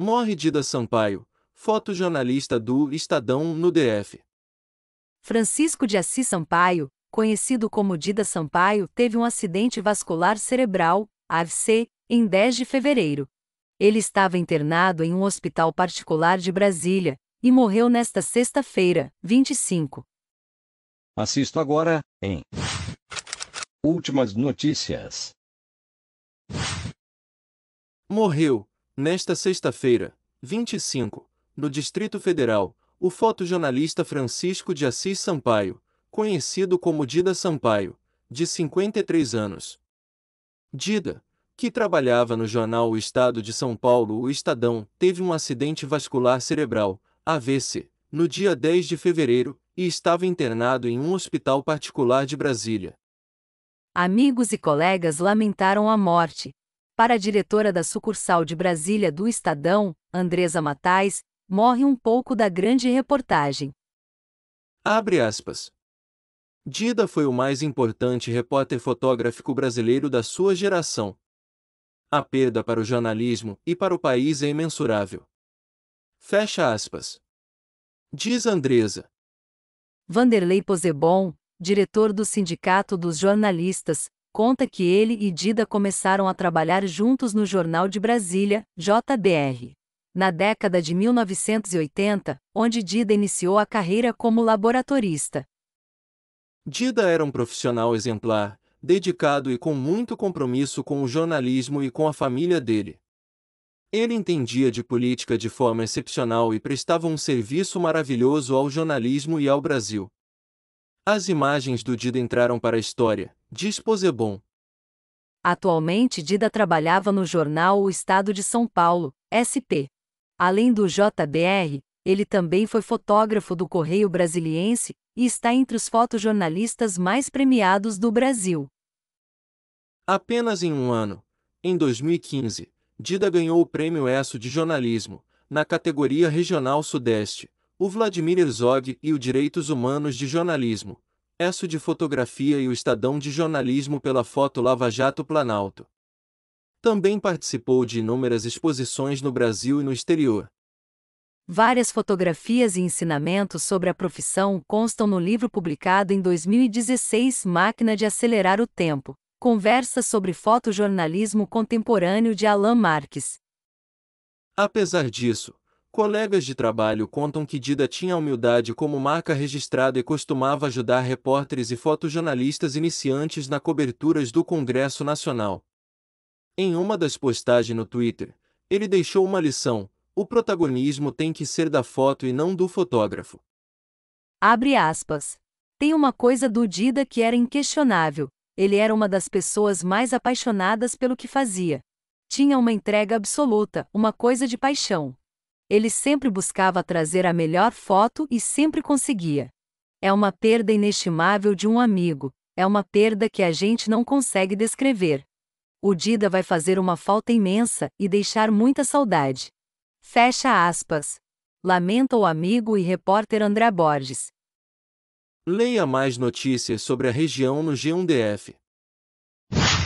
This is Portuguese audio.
Morre Dida Sampaio, fotojornalista do Estadão no DF. Francisco de Assis Sampaio, conhecido como Dida Sampaio, teve um acidente vascular cerebral, AVC, em 10 de fevereiro. Ele estava internado em um hospital particular de Brasília e morreu nesta sexta-feira, 25. Assisto agora em Últimas notícias. Morreu Nesta sexta-feira, 25, no Distrito Federal, o fotojornalista Francisco de Assis Sampaio, conhecido como Dida Sampaio, de 53 anos. Dida, que trabalhava no jornal O Estado de São Paulo, o Estadão, teve um acidente vascular cerebral, AVC, no dia 10 de fevereiro e estava internado em um hospital particular de Brasília. Amigos e colegas lamentaram a morte, para a diretora da sucursal de Brasília do Estadão, Andresa Matais, morre um pouco da grande reportagem. Abre aspas. Dida foi o mais importante repórter fotográfico brasileiro da sua geração. A perda para o jornalismo e para o país é imensurável. Fecha aspas. Diz Andresa. Vanderlei Posebon, diretor do Sindicato dos Jornalistas, conta que ele e Dida começaram a trabalhar juntos no Jornal de Brasília, JBR. Na década de 1980, onde Dida iniciou a carreira como laboratorista. Dida era um profissional exemplar, dedicado e com muito compromisso com o jornalismo e com a família dele. Ele entendia de política de forma excepcional e prestava um serviço maravilhoso ao jornalismo e ao Brasil. As imagens do Dida entraram para a história, diz Posebon. É Atualmente Dida trabalhava no jornal O Estado de São Paulo, SP. Além do JBR, ele também foi fotógrafo do Correio Brasiliense e está entre os fotojornalistas mais premiados do Brasil. Apenas em um ano, em 2015, Dida ganhou o Prêmio ESSO de Jornalismo, na categoria Regional Sudeste, o Vladimir Herzog e o Direitos Humanos de Jornalismo, ESSO de Fotografia e o Estadão de Jornalismo pela foto Lava Jato Planalto. Também participou de inúmeras exposições no Brasil e no exterior. Várias fotografias e ensinamentos sobre a profissão constam no livro publicado em 2016 Máquina de Acelerar o Tempo Conversa sobre Fotojornalismo Contemporâneo de Alain Marques. Apesar disso, Colegas de trabalho contam que Dida tinha humildade como marca registrada e costumava ajudar repórteres e fotojornalistas iniciantes na coberturas do Congresso Nacional. Em uma das postagens no Twitter, ele deixou uma lição: o protagonismo tem que ser da foto e não do fotógrafo. Abre aspas. Tem uma coisa do Dida que era inquestionável. Ele era uma das pessoas mais apaixonadas pelo que fazia. Tinha uma entrega absoluta, uma coisa de paixão. Ele sempre buscava trazer a melhor foto e sempre conseguia. É uma perda inestimável de um amigo, é uma perda que a gente não consegue descrever. O Dida vai fazer uma falta imensa e deixar muita saudade. Fecha aspas. Lamenta o amigo e repórter André Borges. Leia mais notícias sobre a região no G1DF